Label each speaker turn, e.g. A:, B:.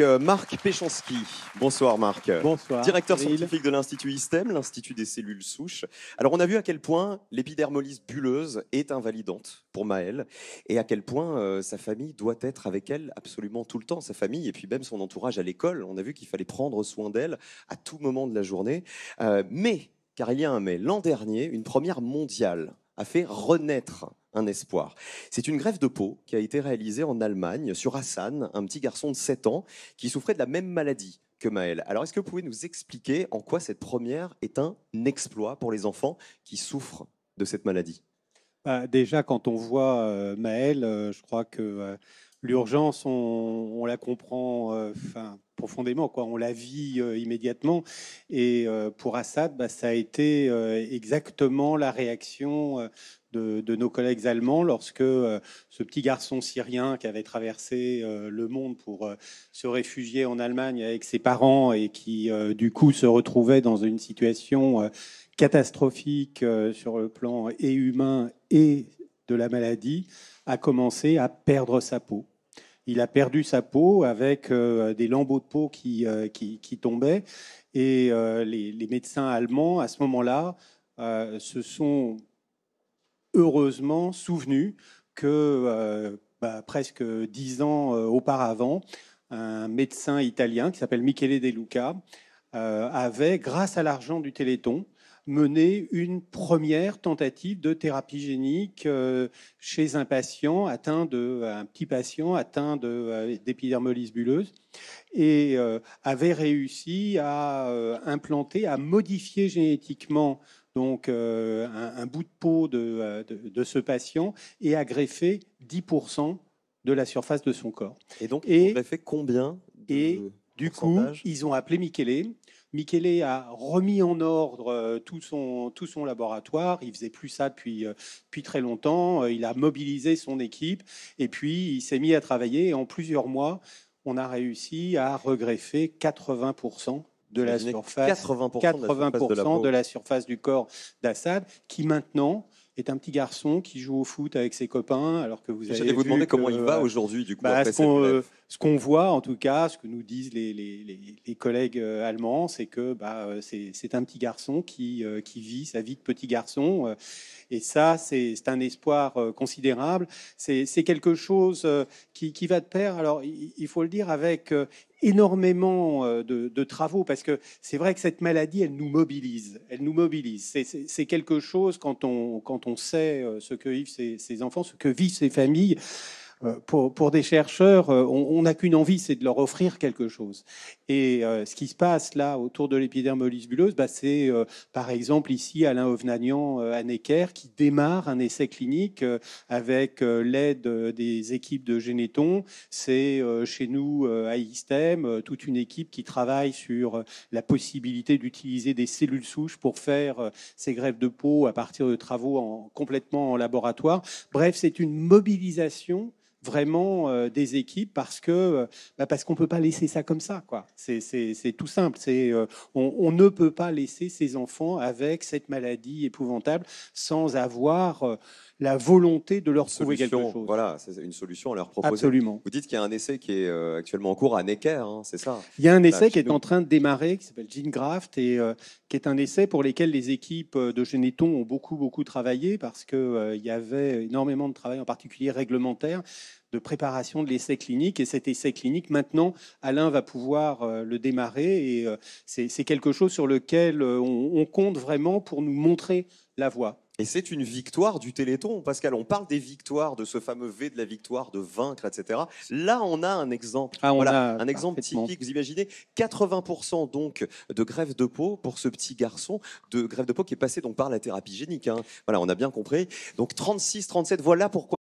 A: Marc Péchanski. Bonsoir Marc. Directeur scientifique de l'Institut ISTEM, l'Institut des cellules souches. Alors on a vu à quel point l'épidermolyse bulleuse est invalidante pour Maëlle et à quel point euh, sa famille doit être avec elle absolument tout le temps, sa famille et puis même son entourage à l'école. On a vu qu'il fallait prendre soin d'elle à tout moment de la journée. Euh, mais, car il y a un mais, l'an dernier, une première mondiale a fait renaître un espoir. C'est une greffe de peau qui a été réalisée en Allemagne sur Hassan, un petit garçon de 7 ans qui souffrait de la même maladie que Maël. Alors, est-ce que vous pouvez nous expliquer en quoi cette première est un exploit pour les enfants qui souffrent de cette maladie bah, Déjà, quand on voit
B: euh, Maël, euh, je crois que euh, l'urgence, on, la comprend euh, profondément, quoi. on la vit euh, immédiatement. Et euh, pour Assad, bah, ça a été exactement la réaction de, de, nos collègues allemands lorsque ce petit garçon syrien qui avait traversé le monde pour se réfugier en Allemagne avec ses parents et qui, du coup, se retrouvait dans une situation catastrophique sur le plan et humain et de la maladie, a commencé à perdre sa peau il a perdu sa peau avec euh, des lambeaux de peau qui, euh, qui, tombaient. Et euh, les, médecins allemands, à ce moment-là, se sont heureusement souvenus que bah, presque dix ans auparavant, un médecin italien qui s'appelle Michele De Luca avait, grâce à l'argent du Téléthon, mener une première tentative de thérapie génique euh, chez un patient atteint de euh, un petit patient atteint euh, d'épidermolyse bulleuse et avait réussi à implanter, à modifier génétiquement donc un, bout de peau de, ce patient et à greffer 10% de la surface de son corps. Et donc, et, ont fait combien Et du coup, ils ont appelé Michele Michele a remis en ordre euh, tout son, tout son laboratoire. Il faisait plus ça depuis, euh, depuis très longtemps. Euh, il a mobilisé son équipe et puis il s'est mis à travailler. en plusieurs mois, on a réussi à regreffer 80% de la surface, 80%, de, la surface du corps d'Assad, qui maintenant est un petit garçon qui joue au foot avec ses copains, alors que vous avez. J'allais vous demander comment il va aujourd'hui, du coup. Bah, ce qu'on voit, en tout cas, ce que nous disent les, collègues euh, allemands, c'est que bah, euh, c'est un petit garçon qui, euh, qui, vit sa vie de petit garçon. et ça, c'est un espoir considérable. C'est quelque chose qui, va de pair, alors il, faut le dire, avec énormément de, travaux, parce que c'est vrai que cette maladie, elle nous mobilise. Elle nous mobilise. C'est quelque chose, quand on, quand on sait ce que vivent ses ces enfants, ce que vivent ces familles, euh, pour, des chercheurs, euh, on n'a qu'une envie, c'est de leur offrir quelque chose. Et euh, ce qui se passe là autour de l'épidermolyse bulleuse, bah, c'est par exemple ici Alain Hovnanian à Necker qui démarre un essai clinique avec l'aide des équipes de génétons C'est chez nous à ISTEM toute une équipe qui travaille sur la possibilité d'utiliser des cellules souches pour faire ces grèves de peau à partir de travaux complètement en laboratoire. Bref, c'est une mobilisation vraiment euh, des équipes parce que euh, bah, parce qu'on peut pas laisser ça comme ça quoi. C'est tout simple. C'est euh, on, on, ne peut pas laisser ses enfants avec cette maladie épouvantable sans avoir la volonté de leur trouver quelque chose.
A: Voilà, c'est une solution à leur proposer. Absolument. Vous dites qu'il y a un essai qui est euh, actuellement en cours à Necker, hein, c'est ça Il y a un essai qui est en
B: train de démarrer, qui s'appelle Gene Graft, et euh, qui est un essai pour lequel les équipes euh, de Geneton ont beaucoup, beaucoup travaillé, parce qu'il y avait énormément de travail, en particulier réglementaire, de préparation de l'essai clinique. Et cet essai clinique, maintenant, Alain va pouvoir le démarrer. Et c'est quelque chose sur lequel on compte
A: vraiment pour nous montrer la voix. Et c'est une victoire du Téléthon, Pascal. On parle des victoires, de ce fameux V de la victoire, de vaincre, etc. Là, on a un exemple. Ah, voilà, un exemple typique. Vous imaginez 80% donc de grève de peau pour ce petit garçon, de grève de peau qui est passé donc par la thérapie génique. Hein. Voilà, on a bien compris. Donc 36, 37, voilà pourquoi.